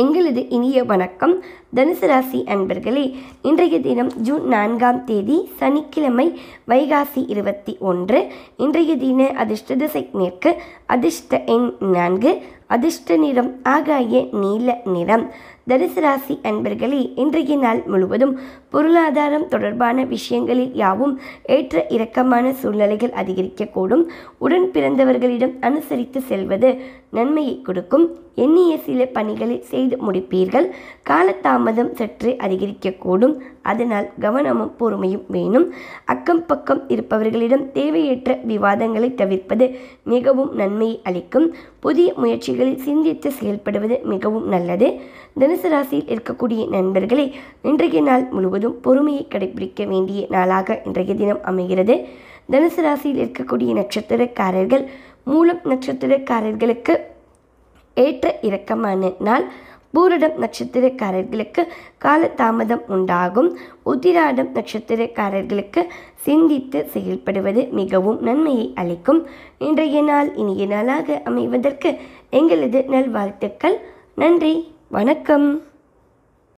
எங்களது இனிய வணக்கம் தனுசு ராசி அன்பர்களே இன்றைய தினம் ஜூன் நான்காம் தேதி சனிக்கிழமை வைகாசி இருபத்தி ஒன்று இன்றைய தின அதிர்ஷ்ட திசை மேற்கு அதிர்ஷ்ட எண் நான்கு அதிர்ஷ்ட நிறம் ஆகாய நீல நிறம் தனுசு ராசி அன்பர்களே இன்றைய நாள் முழுவதும் பொருளாதாரம் தொடர்பான விஷயங்களில் யாவும் ஏற்ற இறக்கமான சூழ்நிலைகள் அதிகரிக்கக்கூடும் உடன் பிறந்தவர்களிடம் அனுசரித்து செல்வது நன்மையை கொடுக்கும் எண்ணிய சில பணிகளை செய்து முடிப்பீர்கள் காலதாமதம் சற்று அதிகரிக்கக்கூடும் அதனால் கவனமும் பொறுமையும் வேணும் அக்கம் பக்கம் இருப்பவர்களிடம் தேவையற்ற விவாதங்களை தவிர்ப்பது மிகவும் நன்மையை அளிக்கும் புதிய முயற்சிகள் விஷயங்களில் சிந்தித்து செயல்படுவது மிகவும் நல்லது தனுசு ராசியில் இருக்கக்கூடிய நண்பர்களை இன்றைய நாள் முழுவதும் பொறுமையை கடைபிடிக்க வேண்டிய நாளாக இன்றைய தினம் அமைகிறது தனுசு ராசியில் இருக்கக்கூடிய நட்சத்திரக்காரர்கள் மூலம் நட்சத்திரக்காரர்களுக்கு ஏற்ற இறக்கமான நாள் பூரடம் நட்சத்திரக்காரர்களுக்கு காலதாமதம் உண்டாகும் உத்திராடம் நட்சத்திரக்காரர்களுக்கு சிந்தித்து செயல்படுவது மிகவும் நன்மையை அளிக்கும் இன்றைய நாள் இனிய நாளாக அமைவதற்கு எங்களது நல்வாழ்த்துக்கள் நன்றி வணக்கம்